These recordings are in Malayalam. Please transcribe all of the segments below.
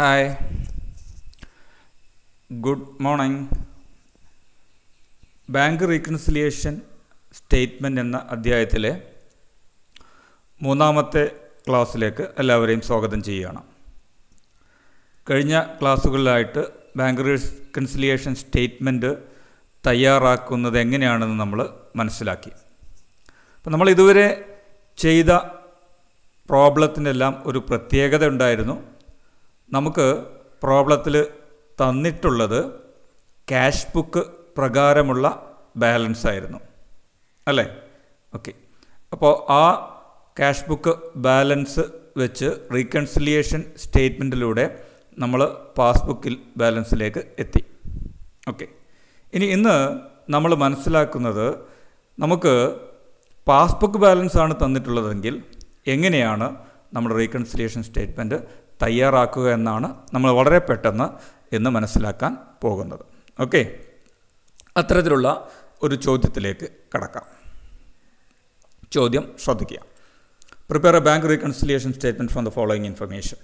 Hi good morning bank reconciliation statement എന്ന അധ്യായത്തിലെ മൂന്നാമത്തെ ക്ലാസ്സിലേക്ക് എല്ലാവരെയും സ്വാഗതം ചെയ്യുകയാണ് കഴിഞ്ഞ ക്ലാസ്സുകളിലായിട്ട് ബാങ്ക് റീകൺസിലിയേഷൻ സ്റ്റേറ്റ്മെൻറ്റ് തയ്യാറാക്കുന്നത് എങ്ങനെയാണെന്ന് നമ്മൾ മനസ്സിലാക്കി അപ്പം നമ്മൾ ഇതുവരെ ചെയ്ത പ്രോബ്ലത്തിനെല്ലാം ഒരു പ്രത്യേകത ഉണ്ടായിരുന്നു നമുക്ക് പ്രോബ്ലത്തിൽ തന്നിട്ടുള്ളത് ക്യാഷ് ബുക്ക് പ്രകാരമുള്ള ബാലൻസ് ആയിരുന്നു അല്ലേ ഓക്കെ അപ്പോൾ ആ ക്യാഷ് ബുക്ക് ബാലൻസ് വെച്ച് റീകൺസിലിയേഷൻ സ്റ്റേറ്റ്മെൻറ്റിലൂടെ നമ്മൾ പാസ്ബുക്കിൽ ബാലൻസിലേക്ക് എത്തി ഓക്കെ ഇനി ഇന്ന് നമ്മൾ മനസ്സിലാക്കുന്നത് നമുക്ക് പാസ്ബുക്ക് ബാലൻസ് ആണ് തന്നിട്ടുള്ളതെങ്കിൽ എങ്ങനെയാണ് നമ്മുടെ റീകൺസിലിയേഷൻ സ്റ്റേറ്റ്മെൻറ്റ് തയ്യാറാക്കുക എന്നാണ് നമ്മൾ വളരെ പെട്ടെന്ന് എന്ന് മനസ്സിലാക്കാൻ പോകുന്നത് ഓക്കെ അത്തരത്തിലുള്ള ഒരു ചോദ്യത്തിലേക്ക് കടക്കാം ചോദ്യം ശ്രദ്ധിക്കുക prepare a bank reconciliation statement from the following information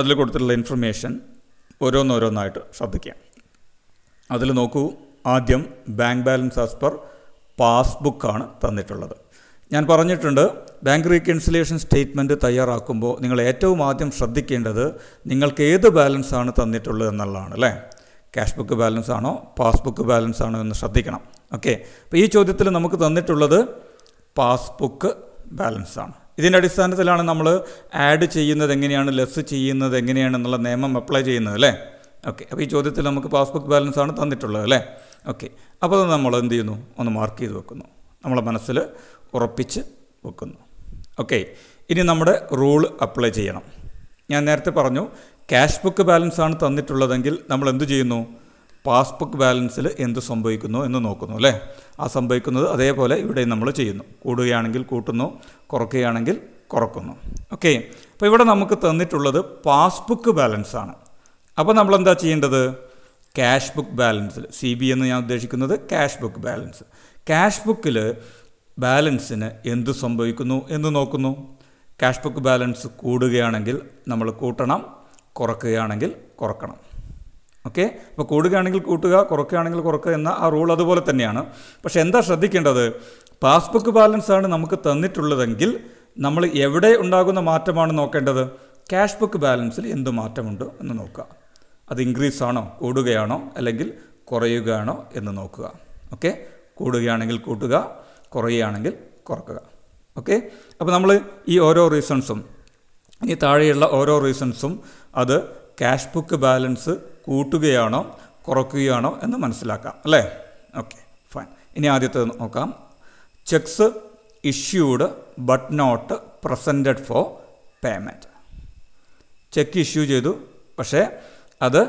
അതിൽ കൊടുത്തിട്ടുള്ള ഇൻഫർമേഷൻ ഓരോന്നോരോന്നായിട്ട് ശ്രദ്ധിക്കുക അതിൽ നോക്കൂ ആദ്യം ബാങ്ക് ബാലൻസ് ആസ് പെർ പാസ്ബുക്കാണ് തന്നിട്ടുള്ളത് ഞാൻ പറഞ്ഞിട്ടുണ്ട് ബാങ്ക് റീകൺസിലേഷൻ സ്റ്റേറ്റ്മെൻറ്റ് തയ്യാറാക്കുമ്പോൾ നിങ്ങൾ ഏറ്റവും ആദ്യം ശ്രദ്ധിക്കേണ്ടത് നിങ്ങൾക്ക് ഏത് ബാലൻസ് ആണ് തന്നിട്ടുള്ളത് എന്നുള്ളതാണ് അല്ലേ ക്യാഷ് ബുക്ക് ബാലൻസ് ആണോ പാസ്ബുക്ക് ബാലൻസ് ആണോ എന്ന് ശ്രദ്ധിക്കണം ഓക്കെ അപ്പോൾ ഈ ചോദ്യത്തിൽ നമുക്ക് തന്നിട്ടുള്ളത് പാസ്ബുക്ക് ബാലൻസ് ആണ് ഇതിൻ്റെ അടിസ്ഥാനത്തിലാണ് നമ്മൾ ആഡ് ചെയ്യുന്നത് എങ്ങനെയാണ് ലെസ് ചെയ്യുന്നത് എങ്ങനെയാണ് എന്നുള്ള നിയമം അപ്ലൈ ചെയ്യുന്നത് അല്ലേ ഓക്കെ അപ്പോൾ ഈ ചോദ്യത്തിൽ നമുക്ക് പാസ്ബുക്ക് ബാലൻസ് ആണ് തന്നിട്ടുള്ളത് അല്ലേ ഓക്കെ അപ്പോൾ നമ്മൾ എന്ത് ചെയ്യുന്നു ഒന്ന് മാർക്ക് ചെയ്ത് വെക്കുന്നു നമ്മളെ മനസ്സിൽ ഉറപ്പിച്ച് വെക്കുന്നു ഓക്കെ ഇനി നമ്മുടെ റൂൾ അപ്ലൈ ചെയ്യണം ഞാൻ നേരത്തെ പറഞ്ഞു ക്യാഷ് ബുക്ക് ബാലൻസ് ആണ് തന്നിട്ടുള്ളതെങ്കിൽ നമ്മൾ എന്തു ചെയ്യുന്നു പാസ്ബുക്ക് ബാലൻസിൽ എന്ത് സംഭവിക്കുന്നു എന്ന് നോക്കുന്നു അല്ലേ ആ സംഭവിക്കുന്നത് അതേപോലെ ഇവിടെ നമ്മൾ ചെയ്യുന്നു കൂടുകയാണെങ്കിൽ കൂട്ടുന്നു കുറക്കുകയാണെങ്കിൽ കുറക്കുന്നു ഓക്കെ അപ്പോൾ ഇവിടെ നമുക്ക് തന്നിട്ടുള്ളത് പാസ്ബുക്ക് ബാലൻസ് ആണ് അപ്പോൾ നമ്മൾ എന്താ ചെയ്യേണ്ടത് ക്യാഷ് ബുക്ക് ബാലൻസിൽ സി ബി എന്ന് ഞാൻ ഉദ്ദേശിക്കുന്നത് ക്യാഷ് ബുക്ക് ബാലൻസ് ക്യാഷ് ബുക്കിൽ ബാലൻസിന് എന്ത് സംഭവിക്കുന്നു എന്ന് നോക്കുന്നു ക്യാഷ് ബുക്ക് ബാലൻസ് കൂടുകയാണെങ്കിൽ നമ്മൾ കൂട്ടണം കുറക്കുകയാണെങ്കിൽ കുറക്കണം ഓക്കെ അപ്പോൾ കൂടുകയാണെങ്കിൽ കൂട്ടുക കുറക്കുകയാണെങ്കിൽ കുറക്കുക എന്ന ആ റൂൾ അതുപോലെ തന്നെയാണ് പക്ഷെ എന്താ ശ്രദ്ധിക്കേണ്ടത് പാസ്ബുക്ക് ബാലൻസ് ആണ് നമുക്ക് തന്നിട്ടുള്ളതെങ്കിൽ നമ്മൾ എവിടെ ഉണ്ടാകുന്ന മാറ്റമാണ് നോക്കേണ്ടത് ക്യാഷ് ബുക്ക് ബാലൻസിൽ എന്ത് മാറ്റമുണ്ട് എന്ന് നോക്കുക അത് ഇൻക്രീസ് ആണോ കൂടുകയാണോ അല്ലെങ്കിൽ കുറയുകയാണോ എന്ന് നോക്കുക ഓക്കെ കൂടുകയാണെങ്കിൽ കൂട്ടുക കുറയുകയാണെങ്കിൽ കുറക്കുക ഓക്കെ അപ്പോൾ നമ്മൾ ഈ ഓരോ റീസൺസും ഈ താഴെയുള്ള ഓരോ റീസൺസും അത് ക്യാഷ് ബുക്ക് ബാലൻസ് കൂട്ടുകയാണോ കുറയ്ക്കുകയാണോ എന്ന് മനസ്സിലാക്കാം അല്ലേ ഓക്കെ ഫൈൻ ഇനി ആദ്യത്തെ നോക്കാം cheques issued but not presented for payment cheque ഇഷ്യൂ ചെയ്തു പക്ഷേ അത്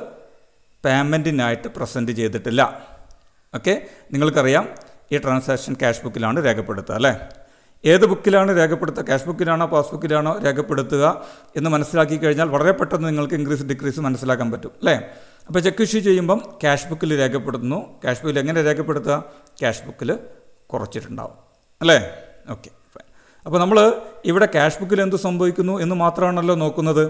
പേയ്മെൻറ്റിനായിട്ട് പ്രസൻറ്റ് ചെയ്തിട്ടില്ല ഓക്കെ നിങ്ങൾക്കറിയാം ഈ ട്രാൻസാക്ഷൻ ക്യാഷ് ബുക്കിലാണ് രേഖപ്പെടുത്തുക അല്ലേ ഏത് ബുക്കിലാണ് രേഖപ്പെടുത്തുക ക്യാഷ് ബുക്കിലാണോ പാസ്ബുക്കിലാണോ രേഖപ്പെടുത്തുക എന്ന് മനസ്സിലാക്കി കഴിഞ്ഞാൽ വളരെ പെട്ടെന്ന് നിങ്ങൾക്ക് ഇൻക്രീസ് ഡിക്രീസ് മനസ്സിലാക്കാൻ പറ്റും അല്ലേ അപ്പോൾ ചെക്ക് ഇഷ്യൂ ചെയ്യുമ്പം ക്യാഷ് ബുക്കിൽ രേഖപ്പെടുത്തുന്നു ക്യാഷ് ബുക്കിൽ എങ്ങനെ രേഖപ്പെടുത്തുക ക്യാഷ് ബുക്കിൽ കുറച്ചിട്ടുണ്ടാവും അല്ലേ ഓക്കെ അപ്പോൾ നമ്മൾ ഇവിടെ ക്യാഷ് ബുക്കിൽ എന്ത് സംഭവിക്കുന്നു എന്ന് മാത്രമാണല്ലോ നോക്കുന്നത്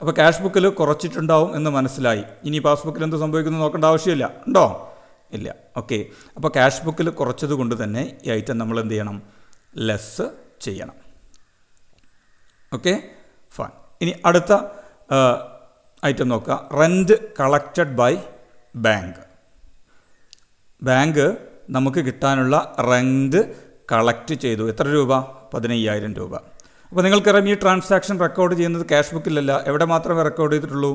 അപ്പോൾ ക്യാഷ് ബുക്കിൽ കുറച്ചിട്ടുണ്ടാവും എന്ന് മനസ്സിലായി ഇനി പാസ്ബുക്കിൽ എന്ത് സംഭവിക്കുന്നു നോക്കേണ്ട ആവശ്യമില്ല ഉണ്ടോ ഇല്ല ഓക്കെ അപ്പോൾ ക്യാഷ് ബുക്കിൽ കുറച്ചത് കൊണ്ട് തന്നെ ഈ ഐറ്റം നമ്മൾ എന്ത് ചെയ്യണം ലെസ് ചെയ്യണം ഓക്കെ ഫൈൻ ഇനി അടുത്ത ഐറ്റം നോക്കുക rent collected by bank bank നമുക്ക് കിട്ടാനുള്ള റെൻറ്റ് കളക്ട് ചെയ്തു എത്ര രൂപ പതിനയ്യായിരം രൂപ അപ്പോൾ നിങ്ങൾക്കറിയാം ഈ ട്രാൻസാക്ഷൻ റെക്കോർഡ് ചെയ്യുന്നത് ക്യാഷ് ബുക്കിലല്ല എവിടെ മാത്രമേ റെക്കോർഡ് ചെയ്തിട്ടുള്ളൂ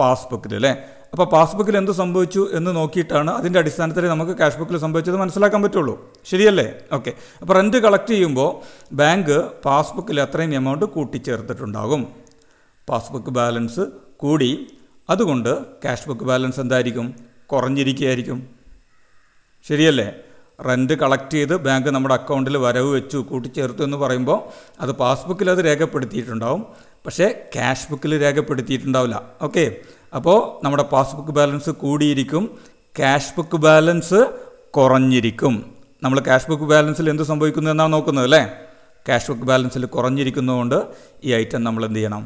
പാസ്ബുക്കിൽ അല്ലേ അപ്പോൾ പാസ്ബുക്കിൽ എന്ത് സംഭവിച്ചു എന്ന് നോക്കിയിട്ടാണ് അതിൻ്റെ അടിസ്ഥാനത്തിൽ നമുക്ക് ക്യാഷ് ബുക്കിൽ സംഭവിച്ചത് മനസ്സിലാക്കാൻ പറ്റുള്ളൂ ശരിയല്ലേ ഓക്കെ അപ്പോൾ റെൻറ്റ് കളക്ട് ചെയ്യുമ്പോൾ ബാങ്ക് പാസ്ബുക്കിൽ അത്രയും എമൗണ്ട് കൂട്ടിച്ചേർത്തിട്ടുണ്ടാകും പാസ്ബുക്ക് ബാലൻസ് കൂടി അതുകൊണ്ട് ക്യാഷ് ബുക്ക് ബാലൻസ് എന്തായിരിക്കും കുറഞ്ഞിരിക്കുകയായിരിക്കും ശരിയല്ലേ റെൻറ്റ് കളക്ട് ചെയ്ത് ബാങ്ക് നമ്മുടെ അക്കൗണ്ടിൽ വരവ് വെച്ചു കൂട്ടിച്ചേർത്തു എന്ന് പറയുമ്പോൾ അത് പാസ്ബുക്കിൽ അത് രേഖപ്പെടുത്തിയിട്ടുണ്ടാവും പക്ഷേ ക്യാഷ് ബുക്കിൽ രേഖപ്പെടുത്തിയിട്ടുണ്ടാവില്ല ഓക്കെ അപ്പോൾ നമ്മുടെ പാസ്ബുക്ക് ബാലൻസ് കൂടിയിരിക്കും ക്യാഷ് ബുക്ക് ബാലൻസ് കുറഞ്ഞിരിക്കും നമ്മൾ ക്യാഷ് ബുക്ക് ബാലൻസിൽ എന്ത് സംഭവിക്കുന്നു എന്നാണ് നോക്കുന്നത് അല്ലേ ക്യാഷ് ബുക്ക് ബാലൻസിൽ കുറഞ്ഞിരിക്കുന്നതുകൊണ്ട് ഈ ഐറ്റം നമ്മൾ എന്ത് ചെയ്യണം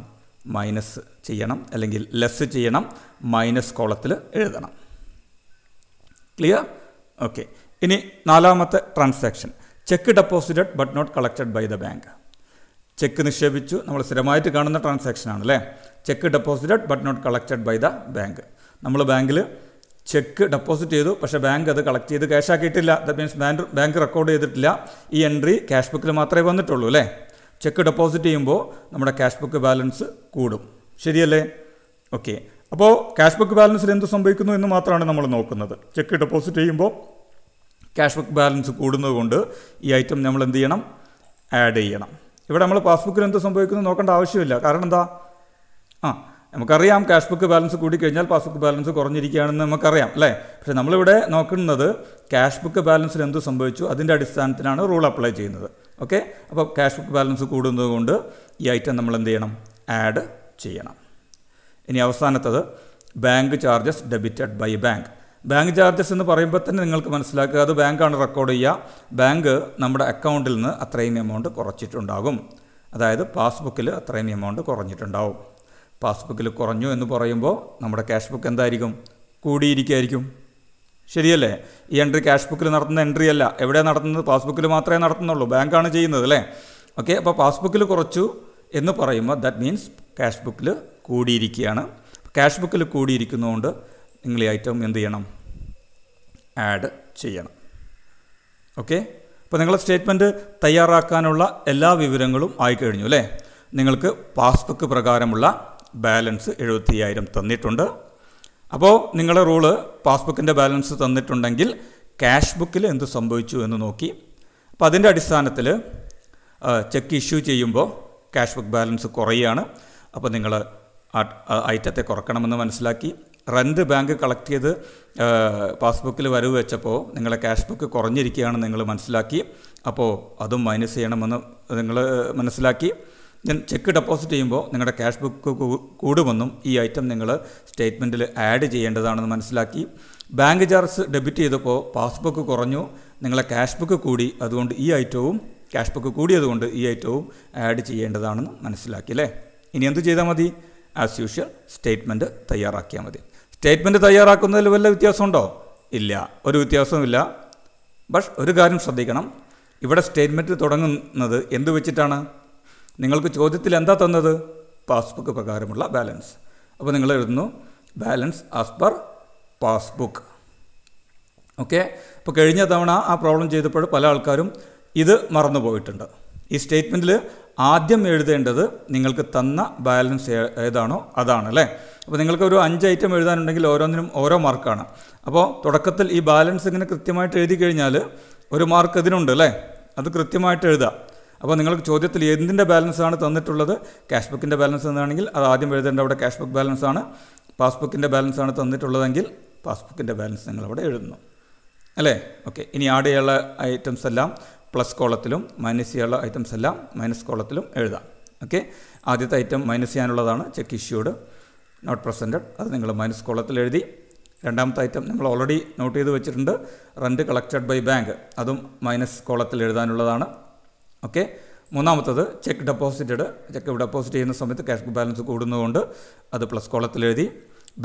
മൈനസ് ചെയ്യണം അല്ലെങ്കിൽ ലെസ് ചെയ്യണം മൈനസ് കോളത്തിൽ എഴുതണം ക്ലിയർ ഓക്കെ ഇനി നാലാമത്തെ transaction cheque deposited but not collected by the bank cheque നിക്ഷേപിച്ചു നമ്മൾ സ്ഥിരമായിട്ട് കാണുന്ന ട്രാൻസാക്ഷനാണ് അല്ലേ cheque deposited but not collected by the bank നമ്മൾ ബാങ്കിൽ ചെക്ക് ഡെപ്പോസിറ്റ് ചെയ്തു പക്ഷേ ബാങ്ക് അത് കളക്ട് ചെയ്ത് ക്യാഷ് ആക്കിയിട്ടില്ല that means bank bank record ചെയ്തിട്ടില്ല ഈ എൻട്രി ക്യാഷ് ബുക്കിൽ മാത്രമേ വന്നിട്ടുള്ളൂ അല്ലേ ചെക്ക് ഡെപ്പോസിറ്റ് ചെയ്യുമ്പോൾ നമ്മുടെ ക്യാഷ് ബുക്ക് ബാലൻസ് കൂടും ശരിയല്ലേ ഓക്കെ അപ്പോൾ ക്യാഷ് ബുക്ക് ബാലൻസിൽ എന്ത് സംഭവിക്കുന്നു എന്ന് മാത്രമാണ് നമ്മൾ നോക്കുന്നത് ചെക്ക് ഡെപ്പോസിറ്റ് ചെയ്യുമ്പോൾ ക്യാഷ് ബുക്ക് ബാലൻസ് കൂടുന്നതുകൊണ്ട് ഈ ഐറ്റം നമ്മൾ എന്ത് ചെയ്യണം ആഡ് ചെയ്യണം ഇവിടെ നമ്മൾ പാസ്ബുക്കിൽ എന്ത് സംഭവിക്കുന്നു നോക്കേണ്ട ആവശ്യമില്ല കാരണം എന്താ ആ നമുക്കറിയാം ക്യാഷ് ബുക്ക് ബാലൻസ് കൂടിക്കഴിഞ്ഞാൽ പാസ്ബുക്ക് ബാലൻസ് കുറഞ്ഞിരിക്കുകയാണെന്ന് നമുക്കറിയാം അല്ലേ പക്ഷേ നമ്മളിവിടെ നോക്കുന്നത് ക്യാഷ് ബുക്ക് ബാലൻസിൽ എന്ത് സംഭവിച്ചു അതിൻ്റെ അടിസ്ഥാനത്തിലാണ് റൂൾ അപ്ലൈ ചെയ്യുന്നത് ഓക്കെ അപ്പോൾ ക്യാഷ് ബുക്ക് ബാലൻസ് കൂടുന്നതുകൊണ്ട് ഈ ഐറ്റം നമ്മൾ എന്ത് ചെയ്യണം ആഡ് ചെയ്യണം ഇനി അവസാനത്തത് bank charges debited by bank bank charges എന്ന് പറയുമ്പോൾ തന്നെ നിങ്ങൾക്ക് മനസ്സിലാക്കുക അത് ബാങ്കാണ് റെക്കോർഡ് ചെയ്യുക ബാങ്ക് നമ്മുടെ അക്കൗണ്ടിൽ നിന്ന് അത്രയും എമൗണ്ട് കുറച്ചിട്ടുണ്ടാകും അതായത് പാസ്ബുക്കിൽ അത്രയും എമൗണ്ട് കുറഞ്ഞിട്ടുണ്ടാവും പാസ്ബുക്കിൽ കുറഞ്ഞു എന്ന് പറയുമ്പോൾ നമ്മുടെ ക്യാഷ് ബുക്ക് എന്തായിരിക്കും കൂടിയിരിക്കുമായിരിക്കും ശരിയല്ലേ ഈ എൻട്രി ക്യാഷ് ബുക്കിൽ നടത്തുന്ന എൻട്രി അല്ല എവിടെ നടത്തുന്നത് പാസ്ബുക്കിൽ മാത്രമേ നടത്തുന്നുള്ളൂ ബാങ്കാണ് ചെയ്യുന്നത് അല്ലേ ഓക്കെ അപ്പോൾ പാസ്ബുക്കിൽ കുറച്ചു എന്ന് പറയുമ്പോൾ ദാറ്റ് മീൻസ് ക്യാഷ് ബുക്കിൽ കൂടിയിരിക്കുകയാണ് ക്യാഷ് ബുക്കിൽ കൂടിയിരിക്കുന്നതുകൊണ്ട് നിങ്ങൾ ഈ ഐറ്റം എന്ത് ചെയ്യണം ആഡ് ചെയ്യണം ഓക്കെ അപ്പോൾ നിങ്ങളെ സ്റ്റേറ്റ്മെൻറ്റ് തയ്യാറാക്കാനുള്ള എല്ലാ വിവരങ്ങളും ആയിക്കഴിഞ്ഞു അല്ലേ നിങ്ങൾക്ക് പാസ്ബുക്ക് പ്രകാരമുള്ള ബാലൻസ് അയ്യായിരം തന്നിട്ടുണ്ട് അപ്പോൾ നിങ്ങളുടെ റൂള് പാസ്ബുക്കിൻ്റെ ബാലൻസ് തന്നിട്ടുണ്ടെങ്കിൽ ക്യാഷ് ബുക്കിൽ എന്ത് സംഭവിച്ചു എന്ന് നോക്കി അപ്പോൾ അതിൻ്റെ അടിസ്ഥാനത്തിൽ ചെക്ക് ഇഷ്യൂ ചെയ്യുമ്പോൾ ക്യാഷ് ബുക്ക് ബാലൻസ് കുറയുകയാണ് അപ്പോൾ നിങ്ങൾ ഐറ്റത്തെ കുറക്കണമെന്ന് മനസ്സിലാക്കി റെൻറ്റ് ബാങ്ക് കളക്ട് ചെയ്ത് പാസ്ബുക്കിൽ വരവ് വെച്ചപ്പോൾ നിങ്ങളെ ക്യാഷ് ബുക്ക് കുറഞ്ഞിരിക്കുകയാണ് നിങ്ങൾ മനസ്സിലാക്കി അപ്പോൾ അതും മൈനസ് ചെയ്യണമെന്ന് നിങ്ങൾ മനസ്സിലാക്കി ഞാൻ ചെക്ക് ഡെപ്പോസിറ്റ് ചെയ്യുമ്പോൾ നിങ്ങളുടെ ക്യാഷ് ബുക്ക് കൂടുമെന്നും ഈ ഐറ്റം നിങ്ങൾ സ്റ്റേറ്റ്മെൻറ്റിൽ ആഡ് ചെയ്യേണ്ടതാണെന്ന് മനസ്സിലാക്കി ബാങ്ക് ചാർജ് ഡെബിറ്റ് ചെയ്തപ്പോൾ പാസ്ബുക്ക് കുറഞ്ഞു നിങ്ങളെ ക്യാഷ് ബുക്ക് കൂടി അതുകൊണ്ട് ഈ ഐറ്റവും ക്യാഷ് ബുക്ക് കൂടിയതുകൊണ്ട് ഈ ഐറ്റവും ആഡ് ചെയ്യേണ്ടതാണെന്ന് മനസ്സിലാക്കി അല്ലേ ഇനി എന്ത് ചെയ്താൽ മതി ആസ് യൂഷ്വൽ സ്റ്റേറ്റ്മെൻറ്റ് തയ്യാറാക്കിയാൽ മതി സ്റ്റേറ്റ്മെൻറ്റ് തയ്യാറാക്കുന്നതിൽ വല്ല വ്യത്യാസമുണ്ടോ ഇല്ല ഒരു വ്യത്യാസവുമില്ല പക്ഷ് ഒരു കാര്യം ശ്രദ്ധിക്കണം ഇവിടെ സ്റ്റേറ്റ്മെൻറ്റ് തുടങ്ങുന്നത് എന്ത് വെച്ചിട്ടാണ് നിങ്ങൾക്ക് ചോദ്യത്തിൽ എന്താ തന്നത് പാസ്ബുക്ക് പ്രകാരമുള്ള ബാലൻസ് അപ്പോൾ നിങ്ങൾ എഴുതുന്നു balance as per passbook okay അപ്പോൾ കഴിഞ്ഞ തവണ ആ പ്രോബ്ലം ചെയ്തപ്പോൾ പല ആൾക്കാരും ഇത് മറന്നു പോയിട്ടുണ്ട് ഈ സ്റ്റേറ്റ്മെൻറ്റിൽ ആദ്യം എഴുതേണ്ടത് നിങ്ങൾക്ക് തന്ന ബാലൻസ് ഏതാണോ അതാണ് അല്ലേ അപ്പോൾ നിങ്ങൾക്ക് ഒരു അഞ്ച് ഐറ്റം എഴുതാനുണ്ടെങ്കിൽ ഓരോന്നിനും ഓരോ മാർക്കാണ് അപ്പോൾ തുടക്കത്തിൽ ഈ ബാലൻസ് ഇങ്ങനെ കൃത്യമായിട്ട് എഴുതി കഴിഞ്ഞാൽ ഒരു മാർക്ക് ഇതിനുണ്ട് അല്ലേ അത് കൃത്യമായിട്ട് എഴുതുക അപ്പോൾ നിങ്ങൾക്ക് ചോദ്യത്തിൽ എന്തിൻ്റെ ബാലൻസ് ആണ് തന്നിട്ടുള്ളത് ക്യാഷ് ബുക്കിൻ്റെ ബാലൻസ് എന്നാണെങ്കിൽ അത് ആദ്യം എഴുതേണ്ട അവിടെ ക്യാഷ് ബുക്ക് ബാലൻസ് ആണ് പാസ്ബുക്കിൻ്റെ ബാലൻസ് ആണ് തന്നിട്ടുള്ളതെങ്കിൽ പാസ്ബുക്കിൻ്റെ ബാലൻസ് നിങ്ങൾ അവിടെ എഴുതുന്നു അല്ലേ ഓക്കെ ഇനി ആഡ് ഐറ്റംസ് എല്ലാം പ്ലസ് കോളത്തിലും മൈനസ് ചെയ്യാനുള്ള ഐറ്റംസ് എല്ലാം മൈനസ് കോളത്തിലും എഴുതാം ഓക്കെ ആദ്യത്തെ ഐറ്റം മൈനസ് ചെയ്യാനുള്ളതാണ് ചെക്ക് ഇഷ്യൂഡ് നോട്ട് പ്രസൻറ്റഡ് അത് നിങ്ങൾ മൈനസ് കോളത്തിൽ എഴുതി രണ്ടാമത്തെ ഐറ്റം നമ്മൾ ഓൾറെഡി നോട്ട് ചെയ്ത് വെച്ചിട്ടുണ്ട് റെൻറ്റ് കളക്റ്റഡ് ബൈ ബാങ്ക് അതും മൈനസ് കോളത്തിൽ എഴുതാനുള്ളതാണ് ഓക്കെ മൂന്നാമത്തത് ചെക്ക് ഡെപ്പോസിറ്റഡ് ചെക്ക് ഡെപ്പോസിറ്റ് ചെയ്യുന്ന സമയത്ത് ക്യാഷ് ബാലൻസ് കൂടുന്നതുകൊണ്ട് അത് പ്ലസ് കോളത്തിൽ എഴുതി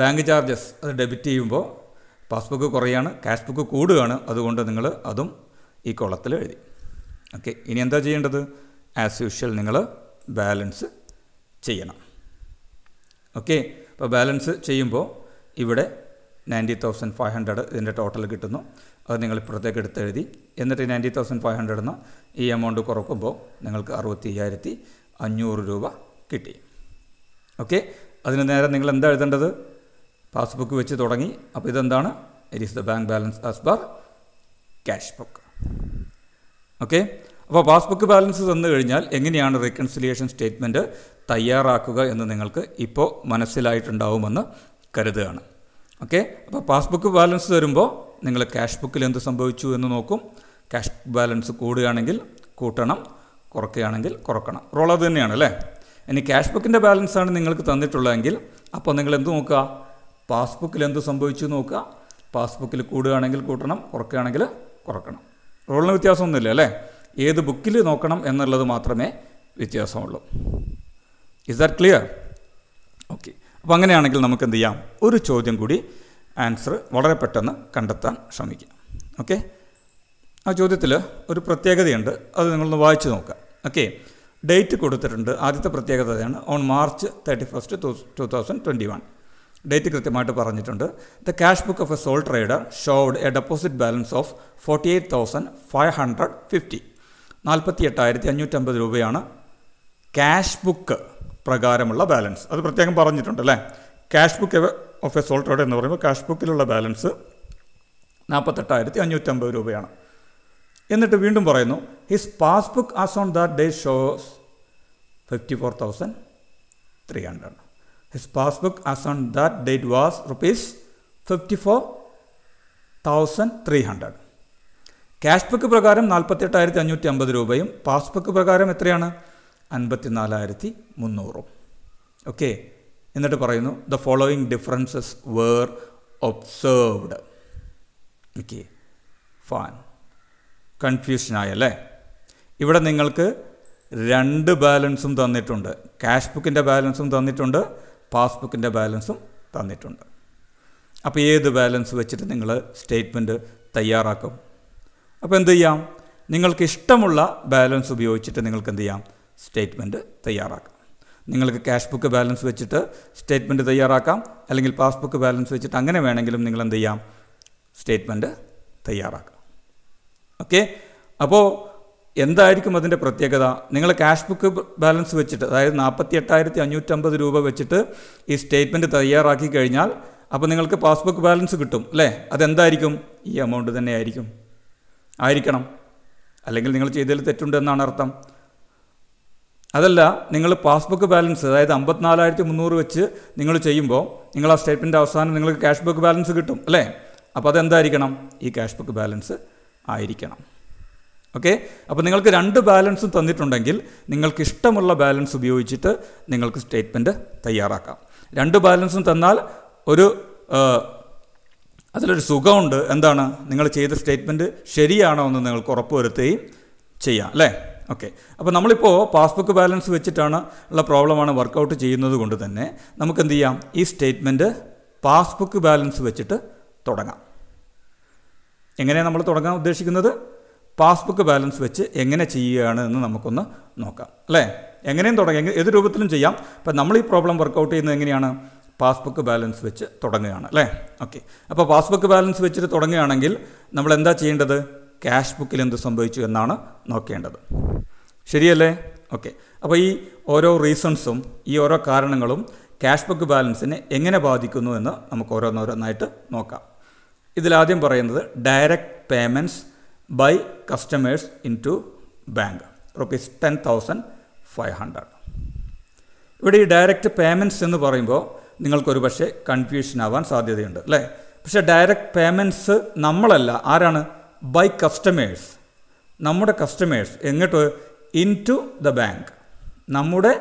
ബാങ്ക് ചാർജസ് അത് ഡെബിറ്റ് ചെയ്യുമ്പോൾ പാസ്ബുക്ക് കുറയാണ് ക്യാഷ് ബുക്ക് കൂടുകയാണ് അതുകൊണ്ട് നിങ്ങൾ അതും ഈ കോളത്തിൽ എഴുതി ഓക്കെ ഇനി എന്താ ചെയ്യേണ്ടത് ആസ് യൂഷ്വൽ നിങ്ങൾ ബാലൻസ് ചെയ്യണം ഓക്കെ അപ്പോൾ ബാലൻസ് ചെയ്യുമ്പോൾ ഇവിടെ നയൻറ്റി തൗസൻഡ് ഫൈവ് ഹൺഡ്രഡ് ഇതിൻ്റെ ടോട്ടൽ കിട്ടുന്നു അത് നിങ്ങൾ ഇപ്പുറത്തേക്ക് എടുത്തെഴുതി എന്നിട്ട് നയൻറ്റി തൗസൻഡ് ഫൈവ് ഹൺഡ്രഡിൽ നിന്ന് ഈ എമൗണ്ട് കുറക്കുമ്പോൾ നിങ്ങൾക്ക് അറുപത്തി അയ്യായിരത്തി അഞ്ഞൂറ് രൂപ കിട്ടി ഓക്കെ അതിന് നേരെ നിങ്ങൾ എന്താ എഴുതേണ്ടത് പാസ്ബുക്ക് വെച്ച് തുടങ്ങി അപ്പോൾ ഇതെന്താണ് it is the bank balance as per cash book okay അപ്പോൾ പാസ്ബുക്ക് ബാലൻസ് തന്നു കഴിഞ്ഞാൽ എങ്ങനെയാണ് റീകൺസിലിയേഷൻ സ്റ്റേറ്റ്മെൻറ്റ് തയ്യാറാക്കുക എന്ന് നിങ്ങൾക്ക് ഇപ്പോൾ മനസ്സിലായിട്ടുണ്ടാവുമെന്ന് കരുതുകയാണ് ഓക്കെ അപ്പോൾ പാസ്ബുക്ക് ബാലൻസ് തരുമ്പോൾ നിങ്ങൾ ക്യാഷ് ബുക്കിൽ എന്ത് സംഭവിച്ചു എന്ന് നോക്കും ക്യാഷ് ബാലൻസ് കൂടുകയാണെങ്കിൽ കൂട്ടണം കുറയ്ക്കുകയാണെങ്കിൽ കുറക്കണം റോൾ അത് തന്നെയാണ് അല്ലേ ഇനി ക്യാഷ് ബുക്കിൻ്റെ ബാലൻസാണ് നിങ്ങൾക്ക് തന്നിട്ടുള്ളതെങ്കിൽ അപ്പോൾ നിങ്ങൾ എന്ത് നോക്കുക പാസ്ബുക്കിൽ എന്ത് സംഭവിച്ചു നോക്കുക പാസ്ബുക്കിൽ കൂടുകയാണെങ്കിൽ കൂട്ടണം കുറയ്ക്കുകയാണെങ്കിൽ കുറക്കണം റോളിന് വ്യത്യാസമൊന്നുമില്ല അല്ലേ ഏത് ബുക്കിൽ നോക്കണം എന്നുള്ളത് മാത്രമേ വ്യത്യാസമുള്ളൂ ഇസ് ദാറ്റ് ക്ലിയർ ഓക്കെ അപ്പോൾ അങ്ങനെയാണെങ്കിൽ നമുക്ക് എന്ത് ചെയ്യാം ഒരു ചോദ്യം കൂടി ആൻസർ വളരെ പെട്ടെന്ന് കണ്ടെത്താൻ ശ്രമിക്കാം ഓക്കെ ആ ചോദ്യത്തിൽ ഒരു പ്രത്യേകതയുണ്ട് അത് നിങ്ങളൊന്ന് വായിച്ചു നോക്കാം ഓക്കെ ഡേറ്റ് കൊടുത്തിട്ടുണ്ട് ആദ്യത്തെ പ്രത്യേകതയാണ് on March thirty first two thousand twenty one date കൃത്യമായിട്ട് പറഞ്ഞിട്ടുണ്ട് the cash book of a sole trader showed a deposit balance of forty eight thousand five hundred fifty നാൽപ്പത്തി എട്ടായിരത്തി അഞ്ഞൂറ്റമ്പത് രൂപയാണ് ക്യാഷ് ബുക്ക് പ്രകാരമുള്ള ബാലൻസ് അത് പ്രത്യേകം പറഞ്ഞിട്ടുണ്ട് അല്ലേ cash book of a sole trader എന്ന് പറയുമ്പോൾ ക്യാഷ് ബുക്കിലുള്ള ബാലൻസ് നാൽപ്പത്തെട്ടായിരത്തി അഞ്ഞൂറ്റമ്പത് രൂപയാണ് എന്നിട്ട് വീണ്ടും പറയുന്നു his passbook as on that day shows fifty four thousand three hundred His passbook as on that date was rupees 54,300. Cash book പ്രകാരം നാൽപ്പത്തെട്ടായിരത്തി അഞ്ഞൂറ്റി അമ്പത് രൂപയും പാസ്ബുക്ക് പ്രകാരം എത്രയാണ് അൻപത്തിനാലായിരത്തി മുന്നൂറും ഓക്കെ എന്നിട്ട് പറയുന്നു the following differences were observed okay ഫാൻ കൺഫ്യൂഷനായല്ലേ ഇവിടെ നിങ്ങൾക്ക് രണ്ട് ബാലൻസും തന്നിട്ടുണ്ട് ക്യാഷ് ബുക്കിൻ്റെ ബാലൻസും തന്നിട്ടുണ്ട് പാസ്ബുക്കിൻ്റെ ബാലൻസും തന്നിട്ടുണ്ട് അപ്പോൾ ഏത് ബാലൻസ് വെച്ചിട്ട് നിങ്ങൾ സ്റ്റേറ്റ്മെൻറ്റ് തയ്യാറാക്കും അപ്പോൾ എന്ത് ചെയ്യാം നിങ്ങൾക്ക് ഇഷ്ടമുള്ള ബാലൻസ് ഉപയോഗിച്ചിട്ട് നിങ്ങൾക്ക് എന്ത് ചെയ്യാം സ്റ്റേറ്റ്മെൻറ്റ് തയ്യാറാക്കാം നിങ്ങൾക്ക് ക്യാഷ് ബുക്ക് ബാലൻസ് വെച്ചിട്ട് സ്റ്റേറ്റ്മെൻറ്റ് തയ്യാറാക്കാം അല്ലെങ്കിൽ പാസ്ബുക്ക് ബാലൻസ് വെച്ചിട്ട് അങ്ങനെ വേണമെങ്കിലും നിങ്ങൾ എന്ത് ചെയ്യാം സ്റ്റേറ്റ്മെൻറ്റ് തയ്യാറാക്കാം ഓക്കെ അപ്പോൾ എന്തായിരിക്കും അതിൻ്റെ പ്രത്യേകത നിങ്ങൾ ക്യാഷ് ബുക്ക് ബാലൻസ് വെച്ചിട്ട് അതായത് നാൽപ്പത്തി എട്ടായിരത്തി അഞ്ഞൂറ്റമ്പത് രൂപ വെച്ചിട്ട് ഈ സ്റ്റേറ്റ്മെൻറ്റ് തയ്യാറാക്കി കഴിഞ്ഞാൽ അപ്പോൾ നിങ്ങൾക്ക് പാസ്ബുക്ക് ബാലൻസ് കിട്ടും അല്ലേ അതെന്തായിരിക്കും ഈ എമൗണ്ട് തന്നെ ആയിരിക്കും ആയിരിക്കണം അല്ലെങ്കിൽ നിങ്ങൾ ചെയ്തതിൽ തെറ്റുണ്ട് എന്നാണ് അർത്ഥം അതല്ല നിങ്ങൾ പാസ്ബുക്ക് ബാലൻസ് അതായത് അമ്പത്തിനാലായിരത്തി മുന്നൂറ് വെച്ച് നിങ്ങൾ ചെയ്യുമ്പോൾ നിങ്ങൾ ആ സ്റ്റേറ്റ്മെൻറ്റ് അവസാനം നിങ്ങൾക്ക് ക്യാഷ് ബുക്ക് ബാലൻസ് കിട്ടും അല്ലേ അപ്പോൾ അതെന്തായിരിക്കണം ഈ ക്യാഷ് ബുക്ക് ബാലൻസ് ആയിരിക്കണം ഓക്കെ അപ്പോൾ നിങ്ങൾക്ക് രണ്ട് ബാലൻസും തന്നിട്ടുണ്ടെങ്കിൽ നിങ്ങൾക്ക് ഇഷ്ടമുള്ള ബാലൻസ് ഉപയോഗിച്ചിട്ട് നിങ്ങൾക്ക് സ്റ്റേറ്റ്മെൻറ്റ് തയ്യാറാക്കാം രണ്ട് ബാലൻസും തന്നാൽ ഒരു അതിലൊരു സുഖമുണ്ട് എന്താണ് നിങ്ങൾ ചെയ്ത സ്റ്റേറ്റ്മെൻറ്റ് ശരിയാണോ എന്ന് നിങ്ങൾക്ക് ഉറപ്പുവരുത്തുകയും ചെയ്യാം അല്ലേ ഓക്കെ അപ്പോൾ നമ്മളിപ്പോൾ പാസ്ബുക്ക് ബാലൻസ് വെച്ചിട്ടാണ് ഉള്ള പ്രോബ്ലമാണ് വർക്കൗട്ട് ചെയ്യുന്നത് കൊണ്ട് തന്നെ നമുക്ക് എന്ത് ചെയ്യാം ഈ സ്റ്റേറ്റ്മെൻറ്റ് പാസ്ബുക്ക് ബാലൻസ് വെച്ചിട്ട് തുടങ്ങാം എങ്ങനെയാണ് നമ്മൾ തുടങ്ങാൻ ഉദ്ദേശിക്കുന്നത് പാസ്ബുക്ക് ബാലൻസ് വെച്ച് എങ്ങനെ ചെയ്യുകയാണ് എന്ന് നമുക്കൊന്ന് നോക്കാം അല്ലേ എങ്ങനെയും തുടങ്ങി ഏത് രൂപത്തിലും ചെയ്യാം ഇപ്പം നമ്മൾ ഈ പ്രോബ്ലം വർക്കൗട്ട് ചെയ്യുന്നത് എങ്ങനെയാണ് പാസ്ബുക്ക് ബാലൻസ് വെച്ച് തുടങ്ങുകയാണ് അല്ലേ ഓക്കെ അപ്പോൾ പാസ്ബുക്ക് ബാലൻസ് വെച്ചിട്ട് തുടങ്ങുകയാണെങ്കിൽ നമ്മൾ എന്താ ചെയ്യേണ്ടത് ക്യാഷ് ബുക്കിൽ എന്ത് സംഭവിച്ചു എന്നാണ് നോക്കേണ്ടത് ശരിയല്ലേ ഓക്കെ അപ്പോൾ ഈ ഓരോ റീസൺസും ഈ ഓരോ കാരണങ്ങളും ക്യാഷ് ബുക്ക് ബാലൻസിനെ എങ്ങനെ ബാധിക്കുന്നു എന്ന് നമുക്ക് ഓരോന്നോരോന്നായിട്ട് നോക്കാം ഇതിലാദ്യം പറയുന്നത് direct payments by customers into bank rupees ten thousand five hundred ഇവിടെ ഈ ഡയറക്റ്റ് പേയ്മെൻറ്റ്സ് എന്ന് പറയുമ്പോൾ നിങ്ങൾക്കൊരു പക്ഷേ കൺഫ്യൂഷൻ ആവാൻ സാധ്യതയുണ്ട് അല്ലേ പക്ഷേ ഡയറക്റ്റ് പേയ്മെൻറ്റ്സ് നമ്മളല്ല ആരാണ് ബൈ കസ്റ്റമേഴ്സ് നമ്മുടെ കസ്റ്റമേഴ്സ് എങ്ങോട്ട് ഇൻ ടു ദ ബാങ്ക് നമ്മുടെ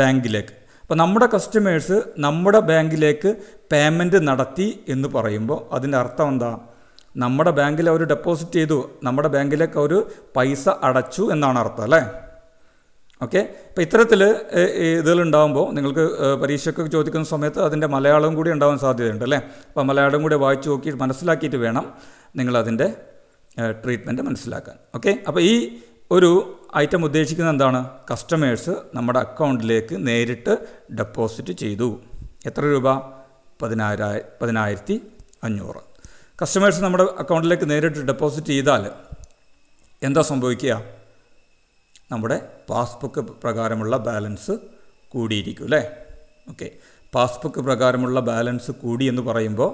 ബാങ്കിലേക്ക് അപ്പോൾ നമ്മുടെ കസ്റ്റമേഴ്സ് നമ്മുടെ ബാങ്കിലേക്ക് പേയ്മെൻറ്റ് നടത്തി എന്ന് പറയുമ്പോൾ അതിൻ്റെ അർത്ഥം എന്താ നമ്മുടെ ബാങ്കിൽ അവർ ഡെപ്പോസിറ്റ് ചെയ്തു നമ്മുടെ ബാങ്കിലേക്ക് അവർ പൈസ അടച്ചു എന്നാണ് അർത്ഥം അല്ലേ ഓക്കെ അപ്പോൾ ഇത്തരത്തിൽ ഇതിലുണ്ടാകുമ്പോൾ നിങ്ങൾക്ക് പരീക്ഷയ്ക്ക് ചോദിക്കുന്ന സമയത്ത് അതിൻ്റെ മലയാളവും കൂടി ഉണ്ടാവാൻ സാധ്യതയുണ്ട് അല്ലേ അപ്പോൾ മലയാളം കൂടി വായിച്ചു നോക്കി മനസ്സിലാക്കിയിട്ട് വേണം നിങ്ങളതിൻ്റെ ട്രീറ്റ്മെൻറ്റ് മനസ്സിലാക്കാൻ ഓക്കെ അപ്പോൾ ഈ ഒരു ഐറ്റം ഉദ്ദേശിക്കുന്നത് എന്താണ് കസ്റ്റമേഴ്സ് നമ്മുടെ അക്കൗണ്ടിലേക്ക് നേരിട്ട് ഡെപ്പോസിറ്റ് ചെയ്തു എത്ര രൂപ പതിനായിരം പതിനായിരത്തി അഞ്ഞൂറ് കസ്റ്റമേഴ്സ് നമ്മുടെ അക്കൗണ്ടിലേക്ക് നേരിട്ട് ഡെപ്പോസിറ്റ് ചെയ്താൽ എന്താ സംഭവിക്കുക നമ്മുടെ പാസ്ബുക്ക് പ്രകാരമുള്ള ബാലൻസ് കൂടിയിരിക്കും അല്ലേ ഓക്കെ പാസ്ബുക്ക് പ്രകാരമുള്ള ബാലൻസ് കൂടി എന്ന് പറയുമ്പോൾ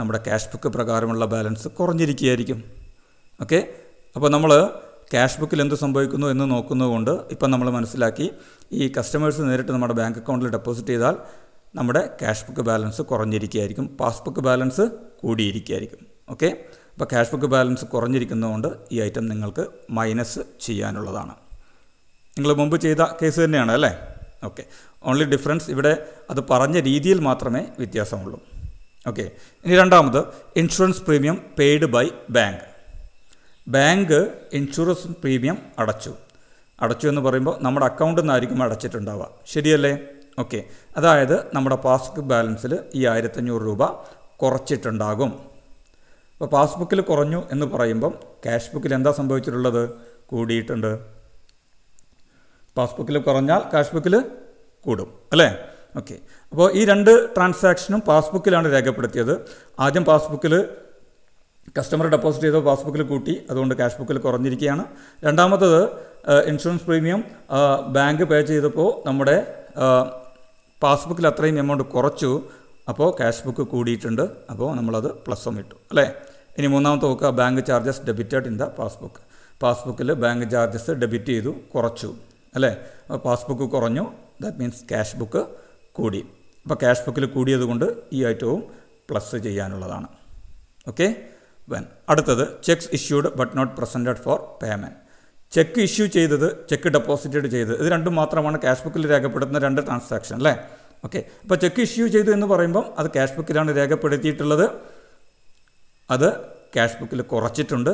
നമ്മുടെ ക്യാഷ് ബുക്ക് പ്രകാരമുള്ള ബാലൻസ് കുറഞ്ഞിരിക്കുകയായിരിക്കും ഓക്കെ അപ്പോൾ നമ്മൾ ക്യാഷ് ബുക്കിൽ എന്ത് സംഭവിക്കുന്നു എന്ന് നോക്കുന്നതുകൊണ്ട് ഇപ്പം നമ്മൾ മനസ്സിലാക്കി ഈ കസ്റ്റമേഴ്സ് നേരിട്ട് നമ്മുടെ ബാങ്ക് അക്കൗണ്ടിൽ ഡെപ്പോസിറ്റ് ചെയ്താൽ നമ്മുടെ ക്യാഷ് ബുക്ക് ബാലൻസ് കുറഞ്ഞിരിക്കുകയായിരിക്കും പാസ്ബുക്ക് ബാലൻസ് കൂടിയിരിക്കുകയായിരിക്കും ഓക്കെ അപ്പോൾ ക്യാഷ് ബുക്ക് ബാലൻസ് കുറഞ്ഞിരിക്കുന്നതുകൊണ്ട് ഈ ഐറ്റം നിങ്ങൾക്ക് മൈനസ് ചെയ്യാനുള്ളതാണ് നിങ്ങൾ മുമ്പ് ചെയ്ത കേസ് തന്നെയാണ് അല്ലേ ഓക്കെ ഓൺലി ഡിഫറൻസ് ഇവിടെ അത് പറഞ്ഞ രീതിയിൽ മാത്രമേ വ്യത്യാസമുള്ളൂ ഓക്കെ ഇനി രണ്ടാമത് insurance premium paid by bank bank insurance premium അടച്ചു അടച്ചു എന്ന് പറയുമ്പോൾ നമ്മുടെ അക്കൗണ്ടിൽ നിന്നായിരിക്കും അടച്ചിട്ടുണ്ടാവുക ശരിയല്ലേ ഓക്കെ അതായത് നമ്മുടെ പാസ്ബുക്ക് ബാലൻസിൽ ഈ ആയിരത്തഞ്ഞൂറ് രൂപ കുറച്ചിട്ടുണ്ടാകും അപ്പോൾ പാസ്ബുക്കിൽ കുറഞ്ഞു എന്ന് പറയുമ്പം ക്യാഷ് ബുക്കിൽ എന്താ സംഭവിച്ചിട്ടുള്ളത് കൂടിയിട്ടുണ്ട് പാസ്ബുക്കിൽ കുറഞ്ഞാൽ ക്യാഷ് ബുക്കിൽ കൂടും അല്ലേ ഓക്കെ അപ്പോൾ ഈ രണ്ട് ട്രാൻസാക്ഷനും പാസ്ബുക്കിലാണ് രേഖപ്പെടുത്തിയത് ആദ്യം പാസ്ബുക്കിൽ കസ്റ്റമർ ഡെപ്പോസിറ്റ് ചെയ്ത പാസ്ബുക്കിൽ കൂട്ടി അതുകൊണ്ട് ക്യാഷ് ബുക്കിൽ കുറഞ്ഞിരിക്കുകയാണ് രണ്ടാമത്തത് ഇൻഷുറൻസ് പ്രീമിയം ബാങ്ക് പേ ചെയ്തപ്പോൾ നമ്മുടെ പാസ്ബുക്കിൽ അത്രയും എമൗണ്ട് കുറച്ചു അപ്പോൾ ക്യാഷ് ബുക്ക് കൂടിയിട്ടുണ്ട് അപ്പോൾ നമ്മളത് പ്ലസ് ഇട്ടു അല്ലേ ഇനി മൂന്നാമത്തെ നോക്കുക bank charges debited in the passbook പാസ്ബുക്കിൽ ബാങ്ക് ചാർജസ് ഡെബിറ്റ് ചെയ്തു കുറച്ചു അല്ലേ പാസ്ബുക്ക് കുറഞ്ഞു ദാറ്റ് മീൻസ് ക്യാഷ് ബുക്ക് കൂടി അപ്പോൾ ക്യാഷ് ബുക്കിൽ കൂടിയതുകൊണ്ട് ഈ ഐറ്റവും പ്ലസ് ചെയ്യാനുള്ളതാണ് ഓക്കെ വെൻ അടുത്തത് cheques issued but not presented for payment cheque issue ചെയ്തത് ചെക്ക് ഡെപ്പോസിറ്റഡ് ചെയ്തത് ഇത് രണ്ടും മാത്രമാണ് ക്യാഷ് ബുക്കിൽ രേഖപ്പെടുത്തുന്ന രണ്ട് ട്രാൻസാക്ഷൻ അല്ലേ ഓക്കെ അപ്പോൾ ചെക്ക് ഇഷ്യൂ ചെയ്തു എന്ന് പറയുമ്പം അത് ക്യാഷ് ബുക്കിലാണ് രേഖപ്പെടുത്തിയിട്ടുള്ളത് അത് ക്യാഷ് ബുക്കിൽ കുറച്ചിട്ടുണ്ട്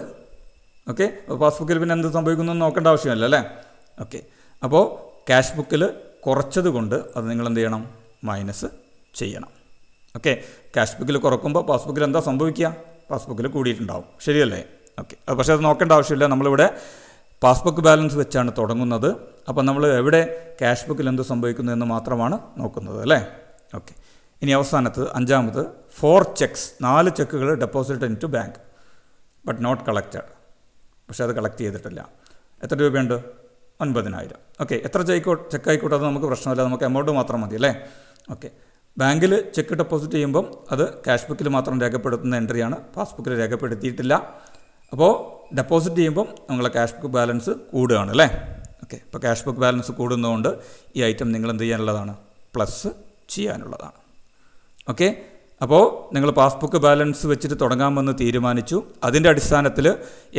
ഓക്കെ പാസ്ബുക്കിൽ പിന്നെ എന്ത് സംഭവിക്കുന്നു നോക്കേണ്ട ആവശ്യമില്ല അല്ലേ ഓക്കെ അപ്പോൾ ക്യാഷ് ബുക്കിൽ കുറച്ചത് കൊണ്ട് അത് നിങ്ങൾ എന്ത് ചെയ്യണം മൈനസ് ചെയ്യണം ഓക്കെ ക്യാഷ് ബുക്കിൽ കുറക്കുമ്പോൾ പാസ്ബുക്കിൽ എന്താ സംഭവിക്കുക പാസ്ബുക്കിൽ കൂടിയിട്ടുണ്ടാവും ശരിയല്ലേ ഓക്കെ അത് പക്ഷേ അത് നോക്കേണ്ട ആവശ്യമില്ല നമ്മളിവിടെ പാസ്ബുക്ക് ബാലൻസ് വെച്ചാണ് തുടങ്ങുന്നത് അപ്പോൾ നമ്മൾ എവിടെ ക്യാഷ് ബുക്കിൽ എന്ത് സംഭവിക്കുന്നു എന്ന് മാത്രമാണ് നോക്കുന്നത് അല്ലേ ഓക്കെ ഇനി അവസാനത്ത് അഞ്ചാമത് ഫോർ ചെക്സ് നാല് ചെക്കുകൾ deposit into bank but not collected പക്ഷേ അത് കളക്ട് ചെയ്തിട്ടില്ല എത്ര രൂപയുണ്ട് ഒൻപതിനായിരം ഓക്കെ എത്ര ചെക്കോട്ട് ചെക്ക് ആയിക്കോട്ടെ അത് നമുക്ക് പ്രശ്നമില്ല നമുക്ക് എമൗണ്ട് മാത്രം മതി അല്ലേ ഓക്കെ ബാങ്കിൽ ചെക്ക് ഡെപ്പോസിറ്റ് ചെയ്യുമ്പം അത് ക്യാഷ് ബുക്കിൽ മാത്രം രേഖപ്പെടുത്തുന്ന എൻട്രിയാണ് പാസ്ബുക്കിൽ രേഖപ്പെടുത്തിയിട്ടില്ല അപ്പോൾ ഡെപ്പോസിറ്റ് ചെയ്യുമ്പം നിങ്ങളെ ക്യാഷ് ബുക്ക് ബാലൻസ് കൂടുകയാണ് അല്ലേ ഓക്കെ അപ്പോൾ ക്യാഷ് ബുക്ക് ബാലൻസ് കൂടുന്നതുകൊണ്ട് ഈ ഐറ്റം നിങ്ങൾ എന്ത് ചെയ്യാനുള്ളതാണ് പ്ലസ് ചെയ്യാനുള്ളതാണ് ഓക്കെ അപ്പോൾ നിങ്ങൾ പാസ്ബുക്ക് ബാലൻസ് വെച്ചിട്ട് തുടങ്ങാമെന്ന് തീരുമാനിച്ചു അതിൻ്റെ അടിസ്ഥാനത്തിൽ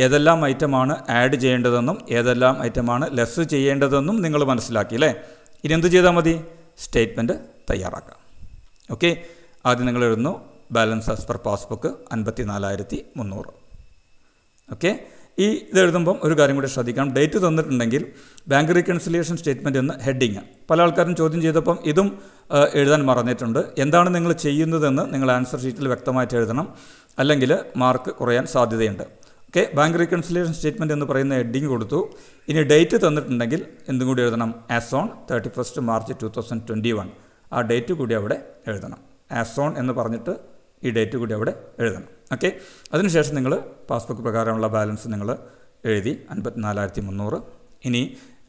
ഏതെല്ലാം ഐറ്റമാണ് ആഡ് ചെയ്യേണ്ടതെന്നും ഏതെല്ലാം ഐറ്റമാണ് ലെസ് ചെയ്യേണ്ടതെന്നും നിങ്ങൾ മനസ്സിലാക്കി അല്ലേ ഇനി എന്ത് ചെയ്താൽ മതി സ്റ്റേറ്റ്മെൻറ്റ് തയ്യാറാക്കാം ഓക്കെ ആദ്യം നിങ്ങൾ എഴുതുന്നു ബാലൻസ് ആസ് പെർ പാസ്ബുക്ക് അൻപത്തി നാലായിരത്തി മുന്നൂറ് ഓക്കെ ഈ ഇത് എഴുതുമ്പം ഒരു കാര്യം കൂടി ശ്രദ്ധിക്കാം ഡേറ്റ് തന്നിട്ടുണ്ടെങ്കിൽ ബാങ്ക് റീകൺസിലിയേഷൻ സ്റ്റേറ്റ്മെൻറ്റ് എന്ന ഹെഡിങ് പല ആൾക്കാരും ചോദ്യം ചെയ്തപ്പം ഇതും എഴുതാൻ മറന്നിട്ടുണ്ട് എന്താണ് നിങ്ങൾ ചെയ്യുന്നതെന്ന് നിങ്ങൾ ആൻസർ ഷീറ്റിൽ വ്യക്തമായിട്ട് എഴുതണം അല്ലെങ്കിൽ മാർക്ക് കുറയാൻ സാധ്യതയുണ്ട് ഓക്കെ ബാങ്ക് റീകൺസിലിയേഷൻ സ്റ്റേറ്റ്മെൻറ്റ് എന്ന് പറയുന്ന ഹെഡിങ് കൊടുത്തു ഇനി ഡേറ്റ് തന്നിട്ടുണ്ടെങ്കിൽ എന്തും കൂടി എഴുതണം as on thirty first March two thousand twenty one ആ ഡേറ്റ് കൂടി അവിടെ എഴുതണം ആസ് ഓൺ എന്ന് പറഞ്ഞിട്ട് ഈ ഡേറ്റ് കൂടി അവിടെ എഴുതണം ഓക്കെ അതിനുശേഷം നിങ്ങൾ പാസ്ബുക്ക് പ്രകാരമുള്ള ബാലൻസ് നിങ്ങൾ എഴുതി അൻപത്തിനാലായിരത്തി മുന്നൂറ് ഇനി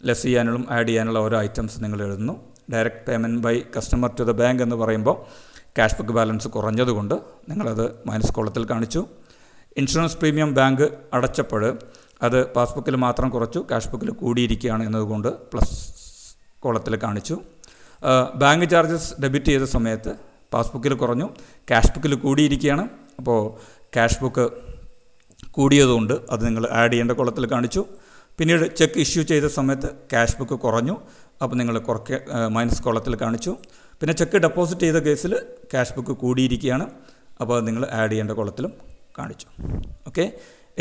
ലെസ് ചെയ്യാനുള്ള ആഡ് ചെയ്യാനുള്ള ഓരോ ഐറ്റംസ് നിങ്ങൾ എഴുതുന്നു direct payment by customer to the bank എന്ന് പറയുമ്പോൾ ക്യാഷ് ബുക്ക് ബാലൻസ് കുറഞ്ഞതുകൊണ്ട് നിങ്ങളത് മൈനസ് കോളത്തിൽ കാണിച്ചു ഇൻഷുറൻസ് പ്രീമിയം ബാങ്ക് അടച്ചപ്പോൾ അത് പാസ്ബുക്കിൽ മാത്രം കുറച്ചു ക്യാഷ് ബുക്കിൽ കൂടിയിരിക്കുകയാണ് എന്നതുകൊണ്ട് പ്ലസ് കോളത്തിൽ കാണിച്ചു ബാങ്ക് ചാർജസ് ഡെബിറ്റ് ചെയ്ത സമയത്ത് പാസ്ബുക്കിൽ കുറഞ്ഞു ക്യാഷ് ബുക്കിൽ കൂടിയിരിക്കുകയാണ് അപ്പോൾ ക്യാഷ് ബുക്ക് കൂടിയതുകൊണ്ട് അത് നിങ്ങൾ ആഡ് ചെയ്യേണ്ട കോളത്തിൽ കാണിച്ചു പിന്നീട് ചെക്ക് ഇഷ്യൂ ചെയ്ത സമയത്ത് ക്യാഷ് ബുക്ക് കുറഞ്ഞു അപ്പോൾ നിങ്ങൾ കുറക്കെ മൈനസ് കോളത്തിൽ കാണിച്ചു പിന്നെ ചെക്ക് ഡെപ്പോസിറ്റ് ചെയ്ത കേസിൽ ക്യാഷ് ബുക്ക് കൂടിയിരിക്കുകയാണ് അപ്പോൾ അത് നിങ്ങൾ ആഡ് ചെയ്യേണ്ട കോളത്തിലും കാണിച്ചു ഓക്കെ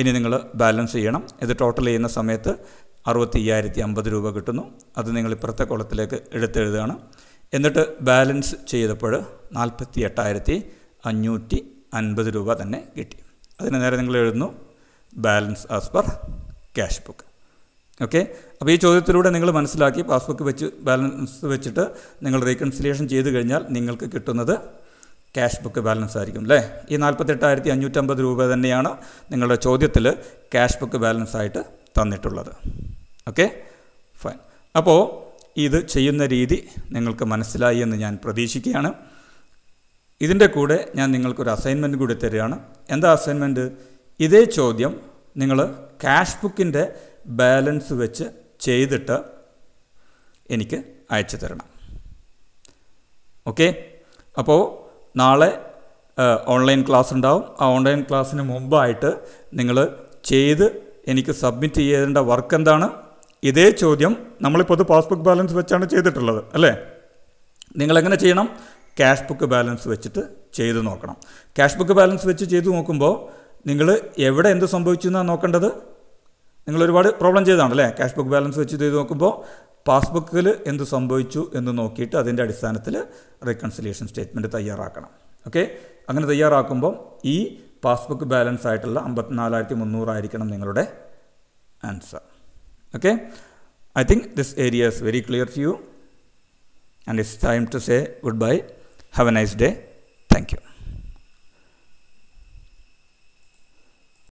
ഇനി നിങ്ങൾ ബാലൻസ് ചെയ്യണം ഇത് ടോട്ടൽ ചെയ്യുന്ന സമയത്ത് അറുപത്തി അയ്യായിരത്തി അമ്പത് രൂപ കിട്ടുന്നു അത് നിങ്ങൾ ഇപ്പുറത്തെ കുളത്തിലേക്ക് എടുത്തെഴുതുകയാണ് എന്നിട്ട് ബാലൻസ് ചെയ്തപ്പോൾ നാൽപ്പത്തി എട്ടായിരത്തി അഞ്ഞൂറ്റി അൻപത് രൂപ തന്നെ കിട്ടി അതിന് നേരെ നിങ്ങൾ എഴുതുന്നു balance as per cash book okay അപ്പോൾ ഈ ചോദ്യത്തിലൂടെ നിങ്ങൾ മനസ്സിലാക്കി പാസ്ബുക്ക് വെച്ച് ബാലൻസ് വെച്ചിട്ട് നിങ്ങൾ റീകൺസിലേഷൻ ചെയ്ത് കഴിഞ്ഞാൽ നിങ്ങൾക്ക് കിട്ടുന്നത് ക്യാഷ് ബുക്ക് ബാലൻസ് ആയിരിക്കും അല്ലേ ഈ നാൽപ്പത്തെട്ടായിരത്തി അഞ്ഞൂറ്റമ്പത് രൂപ തന്നെയാണ് നിങ്ങളുടെ ചോദ്യത്തിൽ ക്യാഷ് ബുക്ക് ബാലൻസ് ആയിട്ട് തന്നിട്ടുള്ളത് ഓക്കെ ഫൈൻ അപ്പോൾ ഇത് ചെയ്യുന്ന രീതി നിങ്ങൾക്ക് മനസ്സിലായി എന്ന് ഞാൻ പ്രതീക്ഷിക്കുകയാണ് ഇതിൻ്റെ കൂടെ ഞാൻ നിങ്ങൾക്കൊരു അസൈൻമെൻറ്റ് കൂടി തരികയാണ് എന്താ അസൈൻമെൻറ്റ് ഇതേ ചോദ്യം നിങ്ങൾ ക്യാഷ് ബുക്കിൻ്റെ ബാലൻസ് വെച്ച് ചെയ്തിട്ട് എനിക്ക് അയച്ചു തരണം ഓക്കെ അപ്പോൾ നാളെ ഓൺലൈൻ ക്ലാസ് ഉണ്ടാവും ആ ഓൺലൈൻ ക്ലാസ്സിന് മുമ്പായിട്ട് നിങ്ങൾ ചെയ്ത് എനിക്ക് സബ്മിറ്റ് ചെയ്യേണ്ട വർക്ക് എന്താണ് ഇതേ ചോദ്യം നമ്മളിപ്പോൾ അത് പാസ്ബുക്ക് ബാലൻസ് വെച്ചാണ് ചെയ്തിട്ടുള്ളത് അല്ലേ നിങ്ങളെങ്ങനെ ചെയ്യണം ക്യാഷ് ബുക്ക് ബാലൻസ് വെച്ചിട്ട് ചെയ്ത് നോക്കണം ക്യാഷ് ബുക്ക് ബാലൻസ് വെച്ച് ചെയ്ത് നോക്കുമ്പോൾ നിങ്ങൾ എവിടെ എന്ത് സംഭവിച്ചു എന്നാണ് നോക്കേണ്ടത് നിങ്ങൾ ഒരുപാട് പ്രോബ്ലം ചെയ്താണല്ലേ ക്യാഷ് ബുക്ക് ബാലൻസ് വെച്ച് ചെയ്ത് നോക്കുമ്പോൾ പാസ്ബുക്കിൽ എന്ത് സംഭവിച്ചു എന്ന് നോക്കിയിട്ട് അതിൻ്റെ അടിസ്ഥാനത്തിൽ റീകൺസിലേഷൻ സ്റ്റേറ്റ്മെൻറ്റ് തയ്യാറാക്കണം ഓക്കെ അങ്ങനെ തയ്യാറാക്കുമ്പോൾ ഈ പാസ്ബുക്ക് ബാലൻസ് ആയിട്ടുള്ള അമ്പത്തിനാലായിരത്തി മുന്നൂറായിരിക്കണം നിങ്ങളുടെ answer okay I think this area is very clear to you and it's time to say goodbye have a nice day thank U